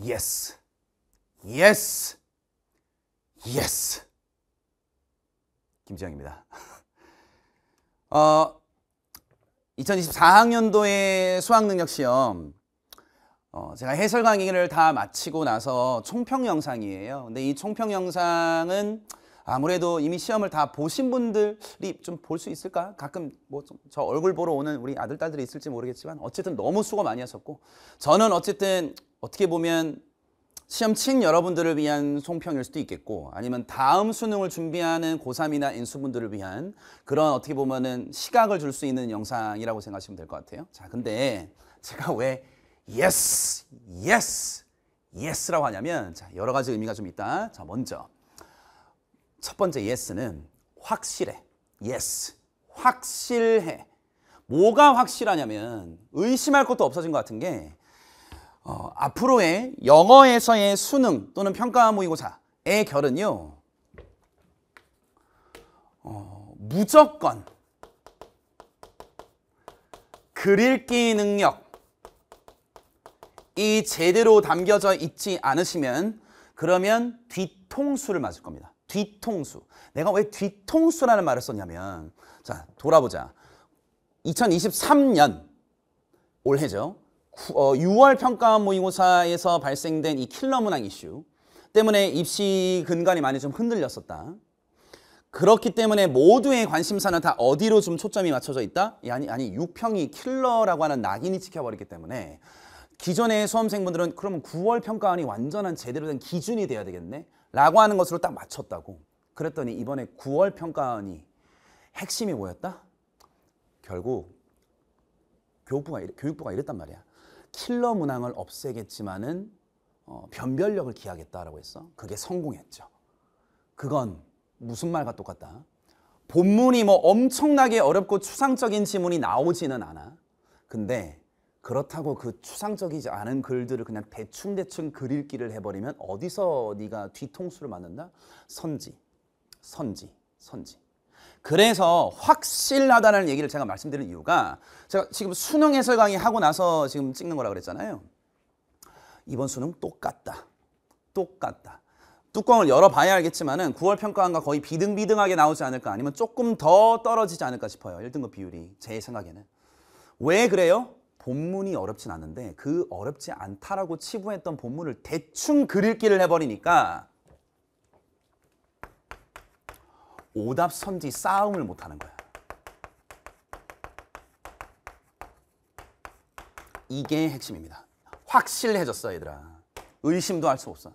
yes, yes, yes. 김지영입니다. 어, 2024학년도의 수학능력 시험 어, 제가 해설 강의를 다 마치고 나서 총평 영상이에요. 근데 이 총평 영상은 아무래도 이미 시험을 다 보신 분들이 좀 볼 수 있을까? 가끔 뭐 저 얼굴 보러 오는 우리 아들 딸들이 있을지 모르겠지만 어쨌든 너무 수고 많이 하셨고 저는 어쨌든 어떻게 보면 시험 친 여러분들을 위한 송평일 수도 있겠고 아니면 다음 수능을 준비하는 고3이나 인수분들을 위한 그런 어떻게 보면은 시각을 줄 수 있는 영상이라고 생각하시면 될 것 같아요. 자, 근데 제가 왜 yes, yes, yes라고 하냐면 자, 여러 가지 의미가 좀 있다. 자, 먼저 첫 번째 yes는 확실해. yes. 확실해. 뭐가 확실하냐면 의심할 것도 없어진 것 같은 게 어, 앞으로의 영어에서의 수능 또는 평가 모의고사의 결은요. 어, 무조건 그릴기 능력이 제대로 담겨져 있지 않으시면 그러면 뒤통수를 맞을 겁니다. 뒤통수. 내가 왜 뒤통수라는 말을 썼냐면 자 돌아보자. 2023년 올해죠. 어, 6월 평가 모의고사에서 발생된 이 킬러 문항 이슈 때문에 입시 근간이 많이 좀 흔들렸었다. 그렇기 때문에 모두의 관심사는 다 어디로 좀 초점이 맞춰져 있다? 아니, 아니 6평이 킬러라고 하는 낙인이 찍혀버렸기 때문에 기존의 수험생분들은 그러면 9월 평가안이 완전한 제대로 된 기준이 돼야 되겠네? 라고 하는 것으로 딱 맞췄다고. 그랬더니 이번에 9월 평가안이 핵심이 뭐였다? 결국 교육부가, 교육부가 이랬단 말이야. 킬러 문항을 없애겠지만은 어, 변별력을 기하겠다라고 했어. 그게 성공했죠. 그건 무슨 말과 똑같다. 본문이 뭐 엄청나게 어렵고 추상적인 지문이 나오지는 않아. 근데 그렇다고 그 추상적이지 않은 글들을 그냥 대충대충 글읽기를 해버리면 어디서 네가 뒤통수를 맞는다? 선지, 선지, 선지. 그래서 확실하다는 얘기를 제가 말씀드린 이유가 제가 지금 수능 해설 강의 하고 나서 지금 찍는 거라 그랬잖아요. 이번 수능 똑같다. 똑같다. 뚜껑을 열어봐야 알겠지만은 9월 평가안과 거의 비등비등하게 나오지 않을까 아니면 조금 더 떨어지지 않을까 싶어요. 1등급 비율이 제 생각에는. 왜 그래요? 본문이 어렵진 않은데 그 어렵지 않다라고 치부했던 본문을 대충 그릴기를 해버리니까 오답 선지 싸움을 못하는 거야. 이게 핵심입니다. 확실해졌어 얘들아. 의심도 할 수 없어.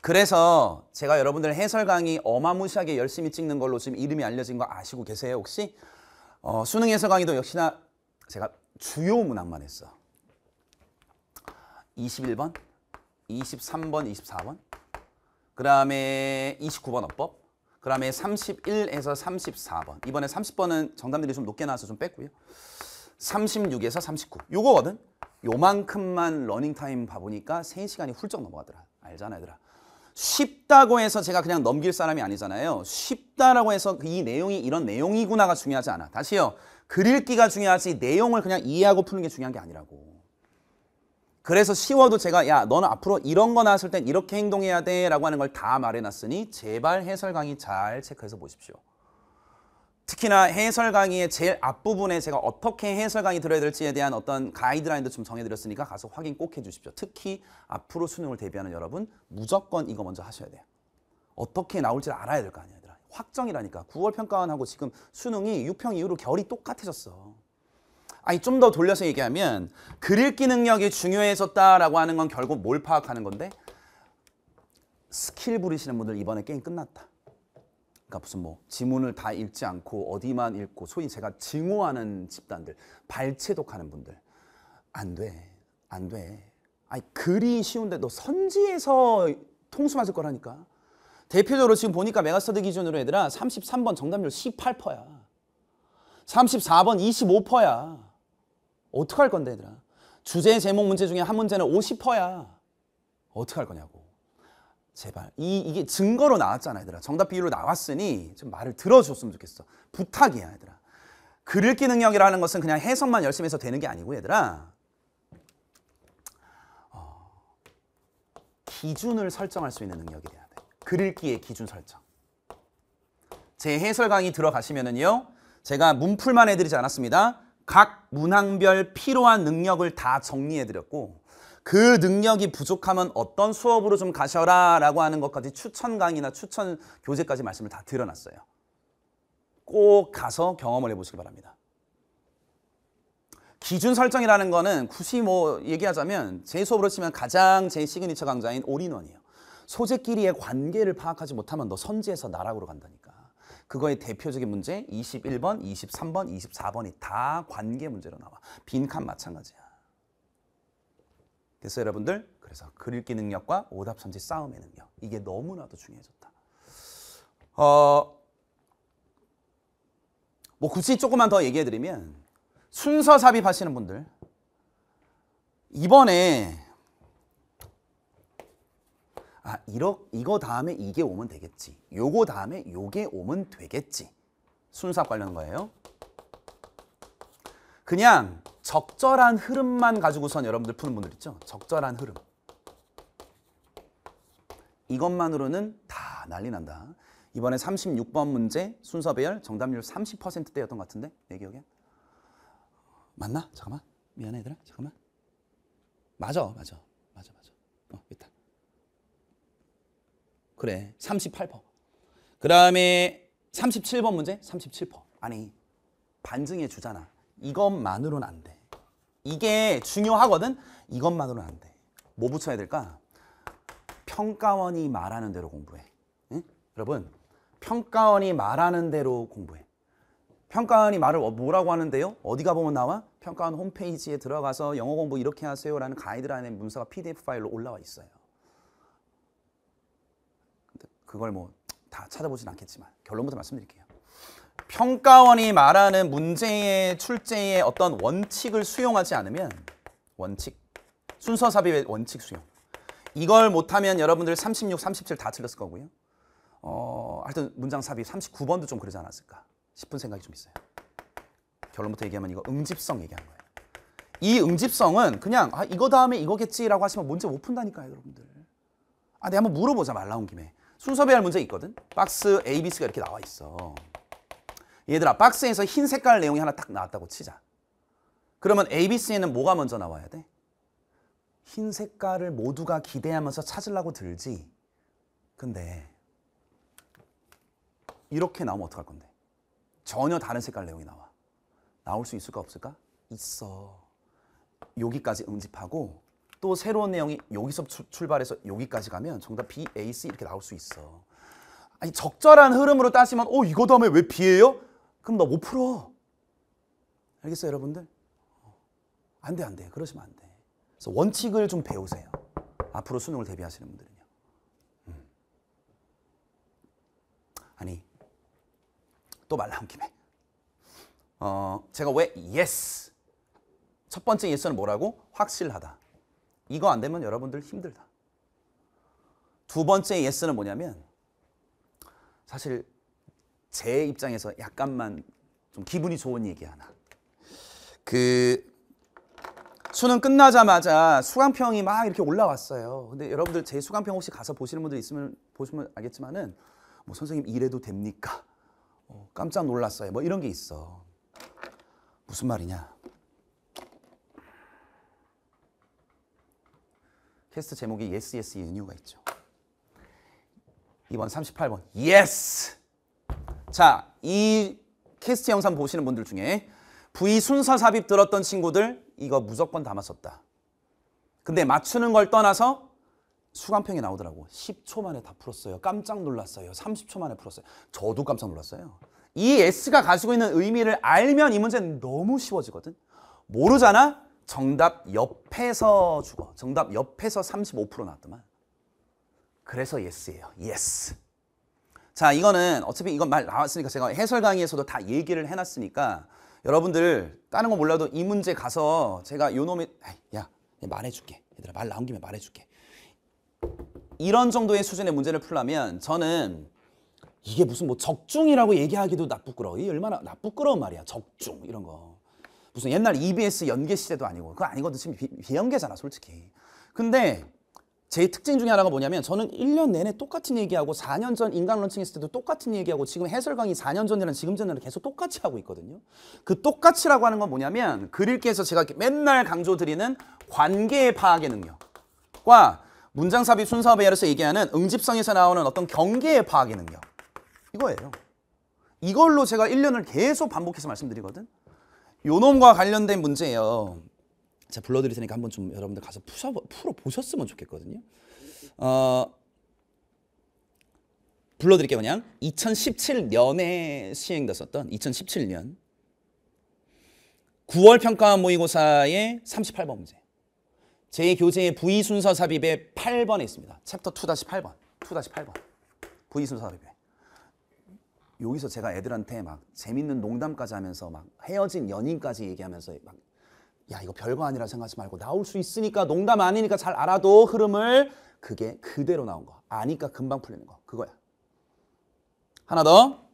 그래서 제가 여러분들 해설 강의 어마무시하게 열심히 찍는 걸로 지금 이름이 알려진 거 아시고 계세요 혹시? 어, 수능 해설 강의도 역시나 제가 주요 문항만 했어. 21번, 23번, 24번. 그 다음에 29번 어법. 그 다음에 31에서 34번 이번에 30번은 정답률이 좀 높게 나와서 좀 뺐고요 36에서 39 요거거든 요만큼만 러닝타임 봐보니까 3시간이 훌쩍 넘어가더라 알잖아 얘들아 쉽다고 해서 제가 그냥 넘길 사람이 아니잖아요 쉽다라고 해서 그 이 내용이 이런 내용이구나가 중요하지 않아 다시요 글 읽기가 중요하지 내용을 그냥 이해하고 푸는 게 중요한 게 아니라고 그래서 쉬워도 제가 야 너는 앞으로 이런 거 나왔을 땐 이렇게 행동해야 돼 라고 하는 걸 다 말해놨으니 제발 해설 강의 잘 체크해서 보십시오. 특히나 해설 강의의 제일 앞부분에 제가 어떻게 해설 강의 들어야 될지에 대한 어떤 가이드라인도 좀 정해드렸으니까 가서 확인 꼭 해주십시오. 특히 앞으로 수능을 대비하는 여러분 무조건 이거 먼저 하셔야 돼요. 어떻게 나올지 알아야 될 거 아니야 얘들아. 확정이라니까. 9월 평가원하고 지금 수능이 6평 이후로 결이 똑같아졌어. 아니 좀 더 돌려서 얘기하면 글읽기 능력이 중요해졌다라고 하는 건 결국 뭘 파악하는 건데 스킬 부리시는 분들 이번에 게임 끝났다. 그러니까 무슨 뭐 지문을 다 읽지 않고 어디만 읽고 소위 제가 증오하는 집단들 발췌독하는 분들 안 돼. 안 돼. 아니 글이 쉬운데 너 선지에서 통수 맞을 거라니까. 대표적으로 지금 보니까 메가스터드 기준으로 얘들아 33번 정답률 18%야. 34번 25%야. 어떡할 건데 얘들아. 주제 제목 문제 중에 한 문제는 50%야. 어떡할 거냐고. 제발 이, 이게 증거로 나왔잖아 얘들아 정답 비율로 나왔으니 좀 말을 들어줬으면 좋겠어 부탁이야 얘들아 글 읽기 능력이라는 것은 그냥 해석만 열심히 해서 되는 게 아니고 얘들아 어, 기준을 설정할 수 있는 능력이 돼야 돼 글 읽기의 기준 설정 제 해설 강의 들어가시면은요 제가 문풀만 해드리지 않았습니다 각 문항별 필요한 능력을 다 정리해드렸고 그 능력이 부족하면 어떤 수업으로 좀 가셔라 라고 하는 것까지 추천 강의나 추천 교재까지 말씀을 다 드려놨어요. 꼭 가서 경험을 해보시기 바랍니다. 기준 설정이라는 거는 굳이 뭐 얘기하자면 제 수업으로 치면 가장 제 시그니처 강좌인 올인원이에요. 소재끼리의 관계를 파악하지 못하면 너 선지에서 나락으로 간다니까. 그거의 대표적인 문제 21번, 23번, 24번이 다 관계 문제로 나와. 빈칸 마찬가지야. 됐어요 여러분들? 그래서 글 읽기 능력과 오답 선지 싸움의 능력. 이게 너무나도 중요해졌다. 어, 뭐 굳이 조금만 더 얘기해드리면 순서 삽입하시는 분들 이번에 아, 이러, 이거 다음에 이게 오면 되겠지. 요거 다음에 요게 오면 되겠지. 순삭 관련 거예요. 그냥 적절한 흐름만 가지고선 여러분들 푸는 분들 있죠? 적절한 흐름. 이것만으로는 다 난리 난다. 이번에 36번 문제 순서 배열 정답률 30%대였던 것 같은데 내 기억에 맞나? 잠깐만 미안해 얘들아 잠깐만 맞아 맞아 맞아 맞아 어 있다 그래 38%. 그 다음에 37번 문제 37% 아니 반증해 주잖아. 이것만으로는 안 돼. 이게 중요하거든. 이것만으로는 안 돼. 뭐 붙여야 될까? 평가원이 말하는 대로 공부해. 응? 여러분 평가원이 말하는 대로 공부해. 평가원이 말을 어, 뭐라고 하는데요? 어디가 보면 나와? 평가원 홈페이지에 들어가서 영어 공부 이렇게 하세요라는 가이드라인의 문서가 PDF 파일로 올라와 있어요. 그걸 뭐 다 찾아보진 않겠지만 결론부터 말씀드릴게요. 평가원이 말하는 문제의 출제의 어떤 원칙을 수용하지 않으면 원칙, 순서 삽입의 원칙 수용. 이걸 못하면 여러분들 36, 37 다 틀렸을 거고요. 어, 하여튼 문장 삽입 39번도 좀 그러지 않았을까 싶은 생각이 좀 있어요. 결론부터 얘기하면 이거 응집성 얘기하는 거예요. 이 응집성은 그냥 아, 이거 다음에 이거겠지라고 하시면 문제 못 푼다니까요, 여러분들. 아, 내가 네, 한번 물어보자 말 나온 김에. 순서 별 문제 있거든. 박스 A, B, C가 이렇게 나와 있어. 얘들아 박스에서 흰 색깔 내용이 하나 딱 나왔다고 치자. 그러면 A, B, C에는 뭐가 먼저 나와야 돼? 흰 색깔을 모두가 기대하면서 찾으려고 들지. 근데 이렇게 나오면 어떡할 건데? 전혀 다른 색깔 내용이 나와. 나올 수 있을까 없을까? 있어. 여기까지 응집하고 또 새로운 내용이 여기서 출발해서 여기까지 가면 정답 B, A, C 이렇게 나올 수 있어. 아니 적절한 흐름으로 따지면 어 이거 다음에 왜 B예요? 그럼 나 못 풀어. 알겠어요 여러분들? 어. 안 돼, 안 돼. 그러시면 안 돼. 그래서 원칙을 좀 배우세요. 앞으로 수능을 대비하시는 분들은요. 음. 아니, 또 말 나온 김에. 어, 제가 왜 yes? 첫 번째 예스는 뭐라고? 확실하다. 이거 안 되면 여러분들 힘들다. 두 번째 예스는 뭐냐면 사실 제 입장에서 약간만 좀 기분이 좋은 얘기 하나. 그 수능 끝나자마자 수강평이 막 이렇게 올라왔어요. 근데 여러분들 제 수강평 혹시 가서 보시는 분들 있으면 보시면 알겠지만은 뭐 선생님 이래도 됩니까? 어, 깜짝 놀랐어요. 뭐 이런 게 있어. 무슨 말이냐? 캐스트 제목이 Yes, Yes 인 이유가 있죠. 2번 38번 Yes. 자, 이 캐스트 영상 보시는 분들 중에 V 순서 삽입 들었던 친구들 이거 무조건 담았었다 근데 맞추는 걸 떠나서 수강평이 나오더라고. 10초 만에 다 풀었어요. 깜짝 놀랐어요. 30초 만에 풀었어요. 저도 깜짝 놀랐어요. 이 S가 가지고 있는 의미를 알면 이 문제는 너무 쉬워지거든. 모르잖아? 정답 옆에서 죽어. 정답 옆에서 35% 나왔더만. 그래서 예스예요. 예스. 자, 이거는 어차피 이건 말 나왔으니까 제가 해설 강의에서도 다 얘기를 해놨으니까 여러분들 다른 거 몰라도 이 문제 가서 제가 요 놈의 야 말해줄게. 얘들아 말 나온 김에 말해줄게. 이런 정도의 수준의 문제를 풀려면 저는 이게 무슨 뭐 적중이라고 얘기하기도 나쁘끄러워. 이 얼마나 나쁘끄러운 말이야. 적중 이런 거. 무슨 옛날 EBS 연계 시대도 아니고 그거 아니거든 지금 비, 비연계잖아 솔직히 근데 제 특징 중에 하나가 뭐냐면 저는 1년 내내 똑같은 얘기하고 4년 전 인간 런칭했을 때도 똑같은 얘기하고 지금 해설강의 4년 전이랑 지금 전이랑 계속 똑같이 하고 있거든요. 그 똑같이라고 하는 건 뭐냐면 그릴기에서 제가 맨날 강조드리는 관계 파악의 능력과 문장삽입 순서업에 의해서 얘기하는 응집성에서 나오는 어떤 경계의 파악의 능력 이거예요. 이걸로 제가 1년을 계속 반복해서 말씀드리거든. 요 놈과 관련된 문제예요. 제 불러드릴 테니까 한번 좀 여러분들 가서 푸셔, 풀어보셨으면 좋겠거든요. 어, 불러드릴게요 그냥. 2017년에 시행됐었던 2017년 9월 평가 모의고사의 38번 문제. 제 교재의 부의 순서 삽입의 8번에 있습니다. 챕터 2-8번. 2-8번. 부의 순서 삽입에. 여기서 제가 애들한테 막 재밌는 농담까지 하면서 막 헤어진 연인까지 얘기하면서 막야 이거 별거 아니라 생각하지 말고 나올 수 있으니까 농담 아니니까 잘 알아도 흐름을 그게 그대로 나온 거 아니까 금방 풀리는 거 그거야 하나 더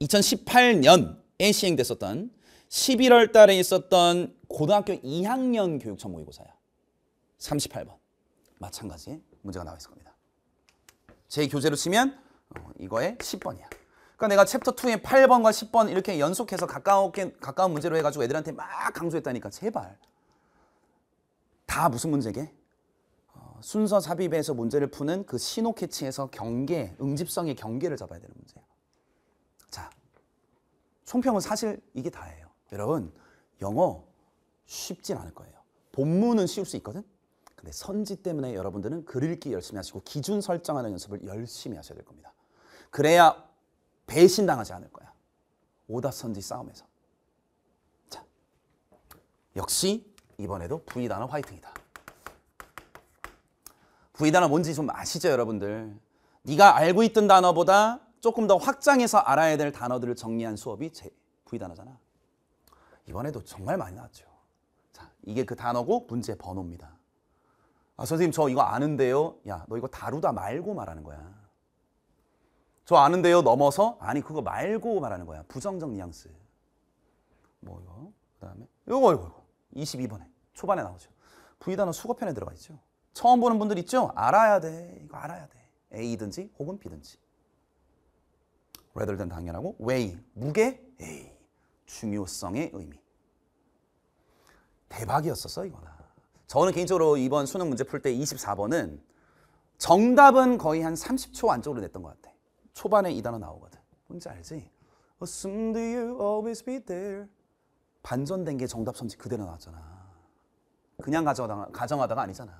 2018년에 시행됐었던 11월 달에 있었던 고등학교 2학년 교육청 모의고사야 38번 마찬가지 문제가 나와 있을 겁니다 제 교재로 치면 어, 이거의 10번이야. 그러니까 내가 챕터 2에 8번과 10번 이렇게 연속해서 가까우 가까운 문제로 해가지고 애들한테 막 강조했다니까 제발. 다 무슨 문제게? 어, 순서 삽입에서 문제를 푸는 그 신호 캐치에서 경계, 응집성의 경계를 잡아야 되는 문제야. 자, 총평은 사실 이게 다예요. 여러분, 영어 쉽진 않을 거예요. 본문은 쉬울 수 있거든? 근데 선지 때문에 여러분들은 글 읽기 열심히 하시고 기준 설정하는 연습을 열심히 하셔야 될 겁니다. 그래야 배신당하지 않을 거야. 오답 선지 싸움에서. 자, 역시 이번에도 V 단어 화이팅이다. V 단어 뭔지 좀 아시죠 여러분들? 네가 알고 있던 단어보다 조금 더 확장해서 알아야 될 단어들을 정리한 수업이 제 V 단어잖아. 이번에도 정말 많이 나왔죠. 자, 이게 그 단어고 문제 번호입니다. 아, 선생님 저 이거 아는데요. 야, 너 이거 다루다 말고 말하는 거야. 저 아는데요 넘어서 아니 그거 말고 말하는 거야. 부정적 뉘앙스. 뭐요? 그다음에 요거 요거 22번에 초반에 나오죠. 부단어 수거편에 들어가 있죠. 처음 보는 분들 있죠? 알아야 돼. 이거 알아야 돼. A든지 혹은 B든지. rather than 당연하고 way 무게 A 중요성의 의미. 대박이었었어 이거나. 저는 개인적으로 이번 수능 문제 풀 때 24번은 정답은 거의 한 30초 안쪽으로 냈던 것 같아. 초반에 이 단어 나오거든. 뭔지 알지? Assume you always be there. 반전된 게 정답 선지 그대로 나왔잖아. 그냥 가정하다가, 가정하다가 아니잖아.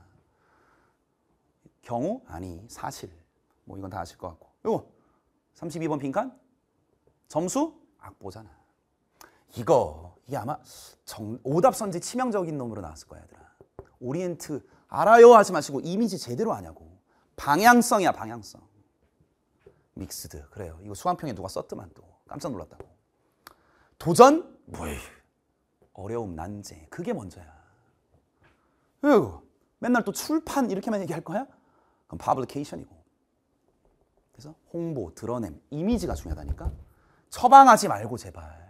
경우? 아니, 사실. 뭐 이건 다 아실 것 같고. 요거 32번 빈칸? 점수? 악보잖아. 이거 이게 아마 정, 오답 선지 치명적인 놈으로 나왔을 거야, 얘들아. 오리엔트 알아요 하지 마시고 이미지 제대로 아냐고. 방향성이야, 방향성. 믹스드 그래요. 이거 수강평에 누가 썼더만 또 깜짝 놀랐다고. 도전? 뭐이 어려움, 난제 그게 먼저야. 에휴, 맨날 또 출판 이렇게만 얘기할 거야? 그럼 파블리케이션이고. 그래서 홍보, 드러냄, 이미지가 중요하다니까. 처방하지 말고 제발.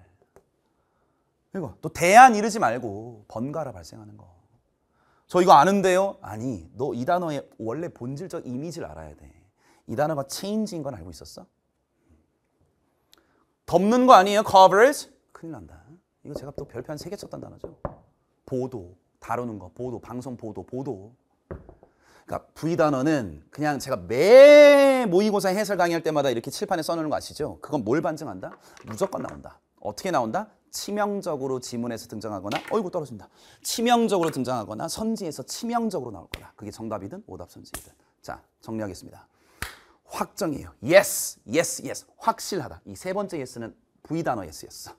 이거 또 대안 이르지 말고 번갈아 발생하는 거. 저 이거 아는데요? 아니, 너 이 단어의 원래 본질적 이미지를 알아야 돼. 이 단어가 change인 건 알고 있었어? 덮는 거 아니에요? covers? 큰일 난다. 이거 제가 또 별표 한 3개 쳤단 단어죠. 보도, 다루는 거, 보도, 방송 보도, 보도. 그러니까 V 단어는 그냥 제가 매 모의고사 해설 강의할 때마다 이렇게 칠판에 써놓는 거 아시죠? 그건 뭘 반증한다? 무조건 나온다. 어떻게 나온다? 치명적으로 지문에서 등장하거나 어이구 떨어진다. 치명적으로 등장하거나 선지에서 치명적으로 나올 거다. 그게 정답이든 오답 선지이든. 자 정리하겠습니다. 확정이에요. yes, yes, yes. 확실하다. 이 세 번째 yes는 V 단어 yes였어.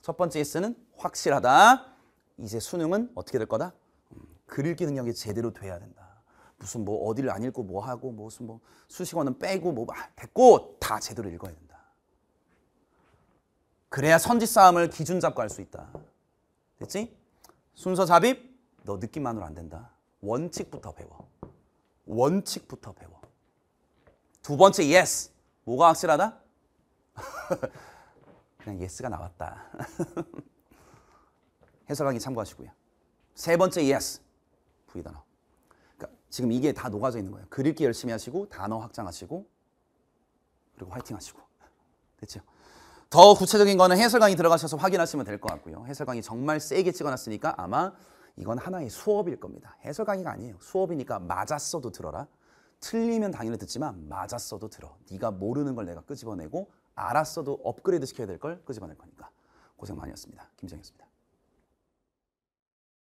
첫 번째 yes는 확실하다. 이제 수능은 어떻게 될 거다? 음, 글 읽기 능력이 제대로 돼야 된다. 무슨 뭐 어디를 안 읽고 뭐 하고 무슨 뭐 수식어는 빼고 뭐 됐고 다 제대로 읽어야 된다. 그래야 선지 싸움을 기준 잡고 할 수 있다. 됐지? 순서 삽입 너 느낌만으로 안 된다. 원칙부터 배워. 원칙부터 배워. 두 번째 yes. 뭐가 확실하다? 그냥 yes가 나왔다. 해설 강의 참고하시고요. 세 번째 yes. 부 단어. 그러니까 지금 이게 다 녹아져 있는 거예요. 그읽기 열심히 하시고 단어 확장하시고 그리고 화이팅 하시고. 됐죠? 더 구체적인 거는 해설 강의 들어가셔서 확인하시면 될 것 같고요. 해설 강의 정말 세게 찍어놨으니까 아마 이건 하나의 수업일 겁니다. 해설 강의가 아니에요. 수업이니까 맞았어도 들어라. 틀리면 당연히 듣지만 맞았어도 들어. 네가 모르는 걸 내가 끄집어내고 알았어도 업그레이드 시켜야 될 걸 끄집어낼 거니까. 고생 많이 했습니다. 김정이었습니다.